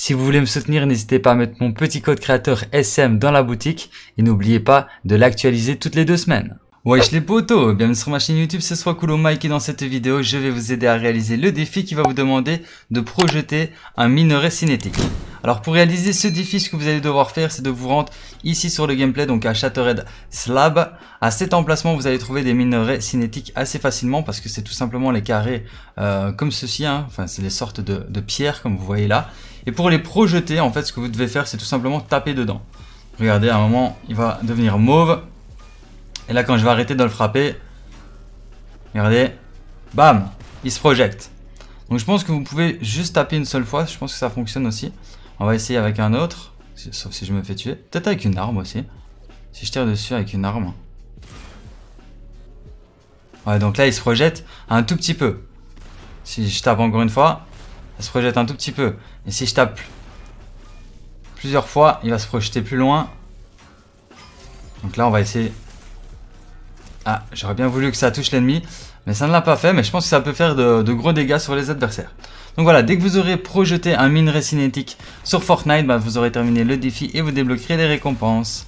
Si vous voulez me soutenir, n'hésitez pas à mettre mon petit code créateur SM dans la boutique et n'oubliez pas de l'actualiser toutes les deux semaines. Wesh les potos, bienvenue sur ma chaîne YouTube, ce soit Coolo Mike et dans cette vidéo je vais vous aider à réaliser le défi qui va vous demander de projeter un minerai cinétique. Alors pour réaliser ce défi, ce que vous allez devoir faire, c'est de vous rendre ici sur le gameplay, donc à Shattered Slab. À cet emplacement, vous allez trouver des minerais cinétiques assez facilement parce que c'est tout simplement les carrés euh, comme ceci, hein. enfin c'est des sortes de pierres comme vous voyez là. Et pour les projeter, en fait, ce que vous devez faire, c'est tout simplement taper dedans. Regardez, à un moment, il va devenir mauve. Et là, quand je vais arrêter de le frapper, regardez, bam, il se projette. Donc je pense que vous pouvez juste taper une seule fois, je pense que ça fonctionne aussi. On va essayer avec un autre, sauf si je me fais tuer. Peut-être avec une arme aussi. Si je tire dessus avec une arme. Ouais, donc là, il se projette un tout petit peu. Si je tape encore une fois, ça se projette un tout petit peu. Et si je tape plusieurs fois, il va se projeter plus loin. Donc là, on va essayer... Ah, j'aurais bien voulu que ça touche l'ennemi, mais ça ne l'a pas fait, mais je pense que ça peut faire de, gros dégâts sur les adversaires. Donc voilà, dès que vous aurez projeté un minerai cinétique sur Fortnite, bah, vous aurez terminé le défi et vous débloquerez les récompenses.